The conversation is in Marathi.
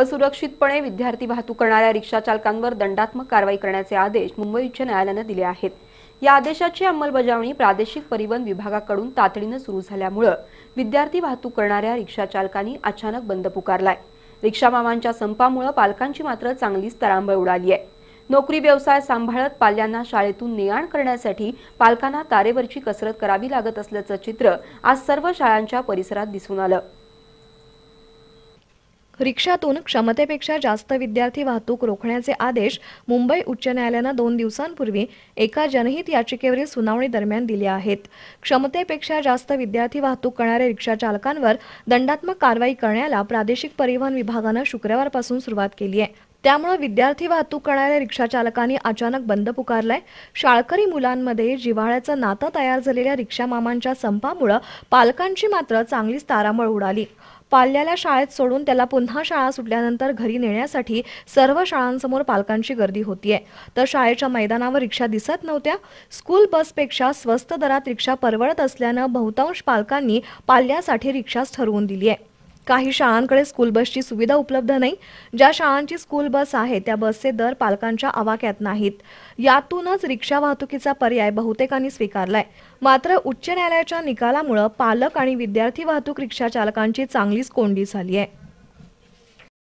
असुरक्षितपणे विद्यार्थी वाहतूक करणाऱ्या रिक्षाचालकांवर दंडात्मक कारवाई करण्याचे आदेश मुंबई उच्च न्यायालयानं दिले आहेत या आदेशाची अंमलबजावणी प्रादेशिक परिवहन विभागाकडून तातडीनं सुरू झाल्यामुळं विद्यार्थी वाहतूक करणाऱ्या रिक्षाचालकांनी अचानक बंद पुकारलाय रिक्षामामांच्या संपामुळं पालकांची मात्र चांगलीच तरांबळ उडाली आहे नोकरी व्यवसाय सांभाळत पाल्यांना शाळेतून ने आण करण्यासाठी पालकांना तारेवरची कसरत करावी लागत असल्याचं चित्र आज सर्व शाळांच्या परिसरात दिसून आलं रिक्षातून क्षमतेपेक्षा जास्त विद्यार्थी वाहतूक रोखण्याचे आदेश मुंबई उच्च न्यायालयानं दोन दिवसांपूर्वी एका जनहित याचिकेवरील सुनावणी दरम्यान दिले आहेत क्षमतेपेक्षा जास्त विद्यार्थी वाहतूक करणाऱ्या रिक्षा चालकांवर दंडात्मक कारवाई करण्याला प्रादेशिक परिवहन विभागानं शुक्रवारपासून सुरुवात केली आहे त्यामुळे विद्यार्थी वाहतूक करणाऱ्या रिक्षा चालकांनी अचानक बंद पुकारलाय शाळकरी मुलांमध्ये जिव्हाळ्याचं नातं तयार झालेल्या रिक्षामामांच्या संपामुळे पालकांची मात्र चांगलीच तारामळ उडाली पाल्याला शाळेत सोडून त्याला पुन्हा शाळा सुटल्यानंतर घरी नेण्यासाठी सर्व शाळांसमोर पालकांची गर्दी होतीये तर शाळेच्या मैदानावर रिक्षा दिसत नव्हत्या स्कूल बसपेक्षा स्वस्त दरात रिक्षा परवडत असल्यानं बहुतांश पालकांनी पाल्यासाठी रिक्षाच ठरवून दिली आहे काही शाळांकडे स्कूल बसची सुविधा उपलब्ध नाही ज्या शाळांची स्कूल बस आहे त्या बसचे दर पालकांच्या आवाक्यात नाहीत यातूनच रिक्षा वाहतुकीचा पर्याय बहुतेकांनी स्वीकारलाय मात्र उच्च न्यायालयाच्या निकालामुळे पालक आणि विद्यार्थी वाहतूक रिक्षा चालकांची चांगलीच कोंडी झाली आहे